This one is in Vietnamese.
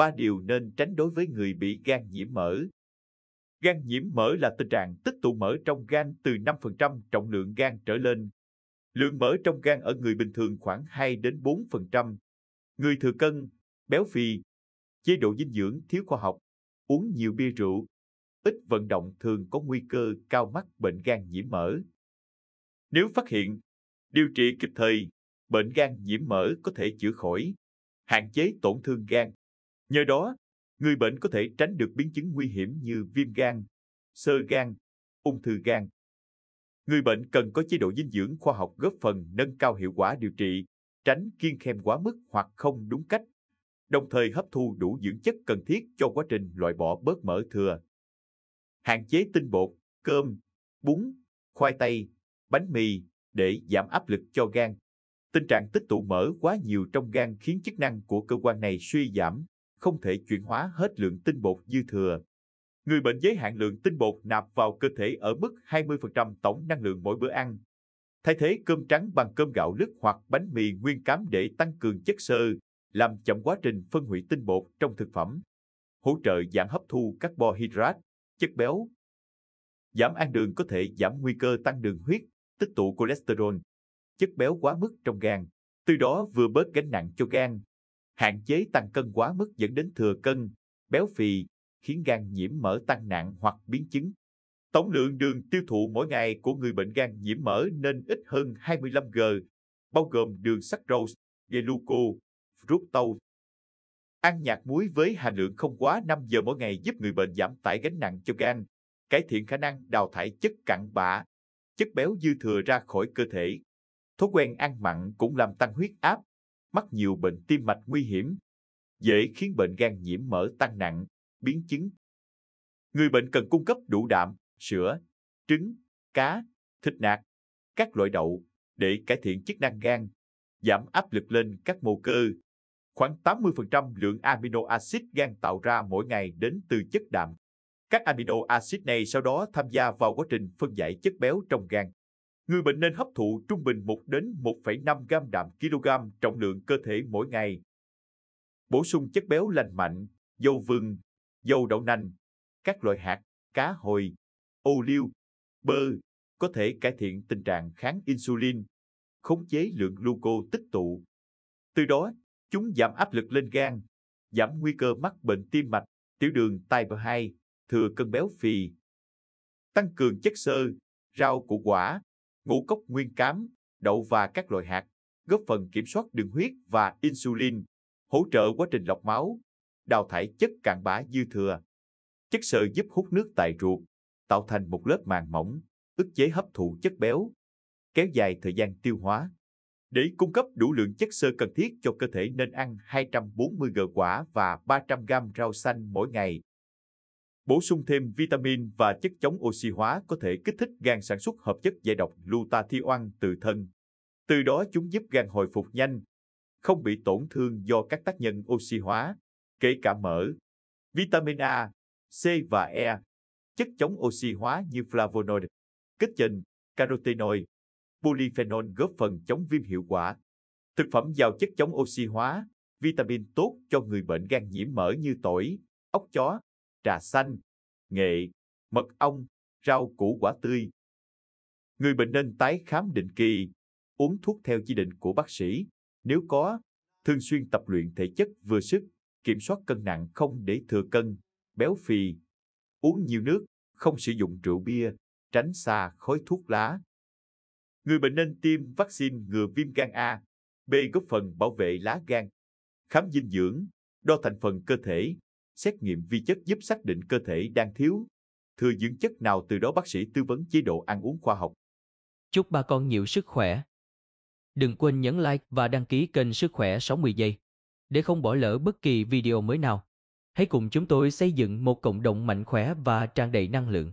ba điều nên tránh đối với người bị gan nhiễm mỡ. Gan nhiễm mỡ là tình trạng tích tụ mỡ trong gan từ 5% trọng lượng gan trở lên. Lượng mỡ trong gan ở người bình thường khoảng 2 đến 4%. Người thừa cân, béo phì, chế độ dinh dưỡng thiếu khoa học, uống nhiều bia rượu, ít vận động thường có nguy cơ cao mắc bệnh gan nhiễm mỡ. Nếu phát hiện, điều trị kịp thời, bệnh gan nhiễm mỡ có thể chữa khỏi, hạn chế tổn thương gan Nhờ đó, người bệnh có thể tránh được biến chứng nguy hiểm như viêm gan, sơ gan, ung thư gan. Người bệnh cần có chế độ dinh dưỡng khoa học góp phần nâng cao hiệu quả điều trị, tránh kiêng khem quá mức hoặc không đúng cách, đồng thời hấp thu đủ dưỡng chất cần thiết cho quá trình loại bỏ bớt mỡ thừa. Hạn chế tinh bột, cơm, bún, khoai tây, bánh mì để giảm áp lực cho gan. Tình trạng tích tụ mỡ quá nhiều trong gan khiến chức năng của cơ quan này suy giảm, không thể chuyển hóa hết lượng tinh bột dư thừa. Người bệnh giới hạn lượng tinh bột nạp vào cơ thể ở mức 20% tổng năng lượng mỗi bữa ăn. Thay thế cơm trắng bằng cơm gạo lứt hoặc bánh mì nguyên cám để tăng cường chất xơ, làm chậm quá trình phân hủy tinh bột trong thực phẩm. Hỗ trợ giảm hấp thu carbohydrate, chất béo. Giảm ăn đường có thể giảm nguy cơ tăng đường huyết, tích tụ cholesterol, chất béo quá mức trong gan, từ đó vừa bớt gánh nặng cho gan hạn chế tăng cân quá mức dẫn đến thừa cân, béo phì, khiến gan nhiễm mỡ tăng nặng hoặc biến chứng. Tổng lượng đường tiêu thụ mỗi ngày của người bệnh gan nhiễm mỡ nên ít hơn 25 g, bao gồm đường sắc rose, gluco, fructose. Ăn nhạt muối với hàm lượng không quá 5 giờ mỗi ngày giúp người bệnh giảm tải gánh nặng cho gan, cải thiện khả năng đào thải chất cặn bã, chất béo dư thừa ra khỏi cơ thể. Thói quen ăn mặn cũng làm tăng huyết áp, mắc nhiều bệnh tim mạch nguy hiểm, dễ khiến bệnh gan nhiễm mỡ tăng nặng, biến chứng. Người bệnh cần cung cấp đủ đạm, sữa, trứng, cá, thịt nạc, các loại đậu để cải thiện chức năng gan, giảm áp lực lên các mô cơ. Khoảng 80% lượng amino axit gan tạo ra mỗi ngày đến từ chất đạm. Các amino axit này sau đó tham gia vào quá trình phân giải chất béo trong gan người bệnh nên hấp thụ trung bình 1 đến 1,5 gam đạm kg trọng lượng cơ thể mỗi ngày. Bổ sung chất béo lành mạnh, dầu vừng, dầu đậu nành, các loại hạt, cá hồi, ô liu, bơ có thể cải thiện tình trạng kháng insulin, khống chế lượng gluco tích tụ. Từ đó, chúng giảm áp lực lên gan, giảm nguy cơ mắc bệnh tim mạch, tiểu đường type 2, thừa cân béo phì. Tăng cường chất xơ, rau củ quả, ngũ cốc nguyên cám, đậu và các loại hạt, góp phần kiểm soát đường huyết và insulin, hỗ trợ quá trình lọc máu, đào thải chất cặn bã dư thừa. Chất xơ giúp hút nước tại ruột, tạo thành một lớp màng mỏng, ức chế hấp thụ chất béo, kéo dài thời gian tiêu hóa. Để cung cấp đủ lượng chất xơ cần thiết cho cơ thể nên ăn 240 g quả và 300 g rau xanh mỗi ngày. Bổ sung thêm vitamin và chất chống oxy hóa có thể kích thích gan sản xuất hợp chất giải độc glutathione từ thân. Từ đó chúng giúp gan hồi phục nhanh, không bị tổn thương do các tác nhân oxy hóa, kể cả mỡ, vitamin A, C và E, chất chống oxy hóa như flavonoid, kết chình, carotenoid, polyphenol góp phần chống viêm hiệu quả. Thực phẩm giàu chất chống oxy hóa, vitamin tốt cho người bệnh gan nhiễm mỡ như tỏi, ốc chó, trà xanh, nghệ, mật ong, rau củ quả tươi. Người bệnh nên tái khám định kỳ, uống thuốc theo chỉ định của bác sĩ, nếu có, thường xuyên tập luyện thể chất vừa sức, kiểm soát cân nặng không để thừa cân, béo phì, uống nhiều nước, không sử dụng rượu bia, tránh xa khói thuốc lá. Người bệnh nên tiêm vaccine ngừa viêm gan A, B góp phần bảo vệ lá gan, khám dinh dưỡng, đo thành phần cơ thể, xét nghiệm vi chất giúp xác định cơ thể đang thiếu, thừa dưỡng chất nào từ đó bác sĩ tư vấn chế độ ăn uống khoa học. Chúc bà con nhiều sức khỏe. Đừng quên nhấn like và đăng ký kênh Sức Khỏe 60 giây để không bỏ lỡ bất kỳ video mới nào. Hãy cùng chúng tôi xây dựng một cộng đồng mạnh khỏe và tràn đầy năng lượng.